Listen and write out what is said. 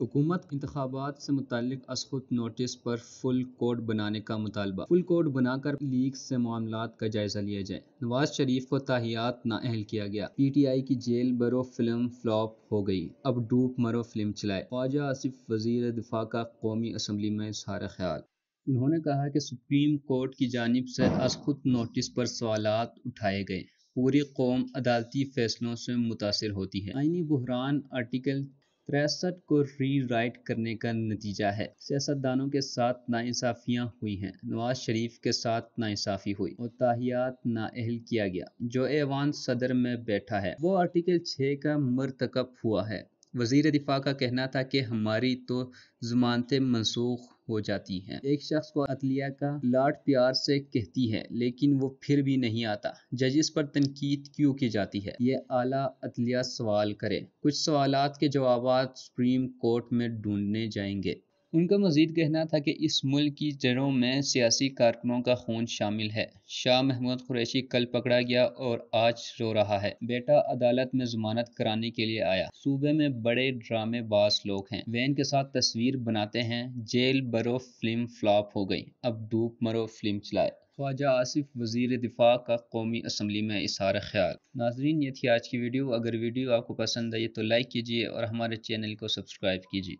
हुकूमत इंतबात से मुतक असखुद नोटिस पर फुल कोड बनाने का मुतालबा फुल कोड बनाकर लीग से मामला का जायजा लिया जाए नवाज शरीफ को ताहियात नाअहल किया गया पी टी आई की जेल बरो फिल्म फ्लॉप हो गई अब डूब मरो फिल्म चलाए ख्वाजा आसिफ वजीर दिफा का कौमी असम्बली में सारा ख्याल उन्होंने कहा कि सुप्रीम कोर्ट की जानब से असखुद नोटिस पर सवाल उठाए गए पूरी कौम अदालती फैसलों से मुतासर होती है आइनी बहरान आर्टिकल तिरसठ को रीराइट करने का नतीजा है सियासतदानों के साथ नाइंसाफियां हुई हैं नवाज शरीफ के साथ नाइंसाफी हुई और ताहियात नाअहल किया गया जो एवान सदर में बैठा है वो आर्टिकल छः का मरतकब हुआ है वजीर दिफा का कहना था कि हमारी तो ज़मानतें मनसूख हो जाती हैं एक शख्स को अतलिया का लाड प्यार से कहती है लेकिन वो फिर भी नहीं आता जजिस पर तनकीद क्यों की जाती है ये आला अतलिया सवाल करे कुछ सवाल के जवाब सुप्रीम कोर्ट में ढूंढने जाएंगे उनका मजीद कहना था कि इस मुल्क की जड़ों में सियासी कारकुनों का खून शामिल है शाह महमूद कुरैशी कल पकड़ा गया और आज रो रहा है बेटा अदालत में जमानत कराने के लिए आया सूबे में बड़े ड्रामे बास लोग हैं वैन के साथ तस्वीर बनाते हैं जेल बरो फिल्म फ्लॉप हो गई अब डूब मरो फिल्म चलाए ख्वाजा आसिफ वजीर दिफा का कौमी असम्बली में इशार ख्याल नाजरीन ये थी आज की वीडियो अगर वीडियो आपको पसंद आई तो लाइक कीजिए और हमारे चैनल को सब्सक्राइब कीजिए